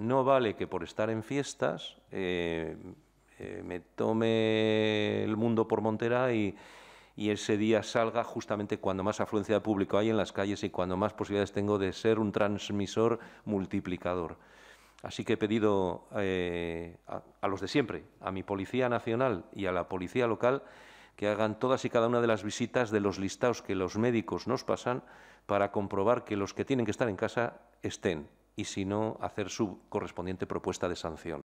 no vale que por estar en fiestas eh, eh, me tome el mundo por Montera y, ese día salga justamente cuando más afluencia de público hay en las calles y cuando más posibilidades tengo de ser un transmisor multiplicador. Así que he pedido eh, a los de siempre, a mi Policía Nacional y a la Policía Local, que hagan todas y cada una de las visitas de los listados que los médicos nos pasan para comprobar que los que tienen que estar en casa estén y, si no, hacer su correspondiente propuesta de sanción.